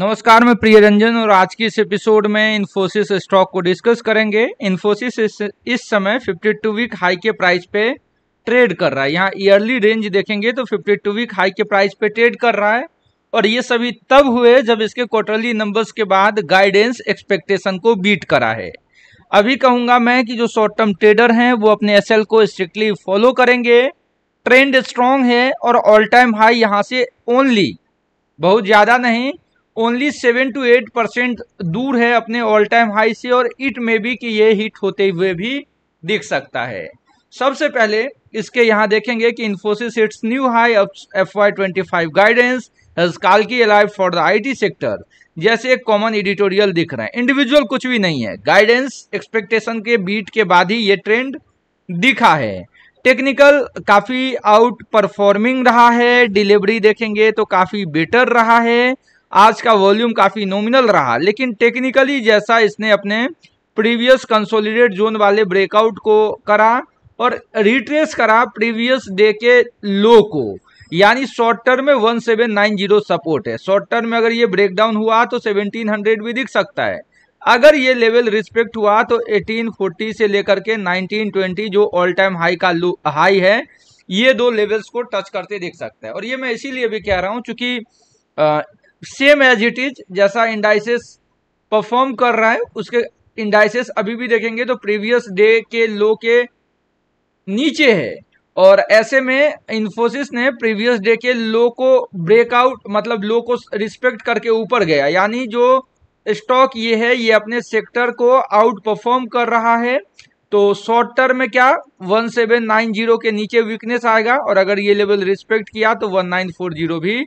नमस्कार मैं प्रिय रंजन और आज के इस एपिसोड में इन्फोसिस स्टॉक को डिस्कस करेंगे इन्फोसिस इस, समय 52 वीक हाई के प्राइस पे ट्रेड कर रहा है यहाँ ईयरली रेंज देखेंगे तो 52 वीक हाई के प्राइस पे ट्रेड कर रहा है और ये सभी तब हुए जब इसके क्वार्टरली नंबर्स के बाद गाइडेंस एक्सपेक्टेशन को बीट करा है अभी कहूँगा मैं कि जो शॉर्ट टर्म ट्रेडर हैं वो अपने एस को स्ट्रिक्टली फॉलो करेंगे ट्रेंड स्ट्रॉन्ग है और ऑल टाइम हाई यहाँ से ओनली बहुत ज़्यादा नहीं only seven two eight percent दूर है अपने ऑल टाइम हाई से और इट मे भी कि ये हिट होते हुए भी दिख सकता है सबसे पहले इसके यहाँ देखेंगे कि Infosys its new high F Y twenty five guidance has की alive for the I T sector जैसे एक कॉमन एडिटोरियल दिख रहा है इंडिविजुअल कुछ भी नहीं है गाइडेंस एक्सपेक्टेशन के बीट के बाद ही ये ट्रेंड दिखा है टेक्निकल काफ़ी आउट परफॉर्मिंग रहा है डिलीवरी देखेंगे तो काफ़ी बेटर रहा है आज का वॉल्यूम काफ़ी नोमिनल रहा लेकिन टेक्निकली जैसा इसने अपने प्रीवियस कंसोलिडेट जोन वाले ब्रेकआउट को करा और रिट्रेस करा प्रीवियस डे के लो को यानी शॉर्ट टर्म में 1790 सपोर्ट है शॉर्ट टर्म में अगर ये ब्रेकडाउन हुआ तो 1700 भी दिख सकता है अगर ये लेवल रिस्पेक्ट हुआ तो 1840 से लेकर के 1920 जो ऑल टाइम हाई का हाई है ये दो लेवल्स को टच करते देख सकता है और ये मैं इसीलिए भी कह रहा हूँ चूंकि सेम एज इट इज जैसा इंडाइसिस परफॉर्म कर रहा है उसके इंडाइसिस अभी भी देखेंगे तो प्रीवियस डे के लो के नीचे है और ऐसे में इन्फोसिस ने प्रीवियस डे के लो को ब्रेकआउट मतलब लो को रिस्पेक्ट करके ऊपर गया यानी जो स्टॉक ये है ये अपने सेक्टर को आउट परफॉर्म कर रहा है तो शॉर्ट टर्म में क्या 1790 के नीचे वीकनेस आएगा और अगर ये लेवल रिस्पेक्ट किया तो 1940 भी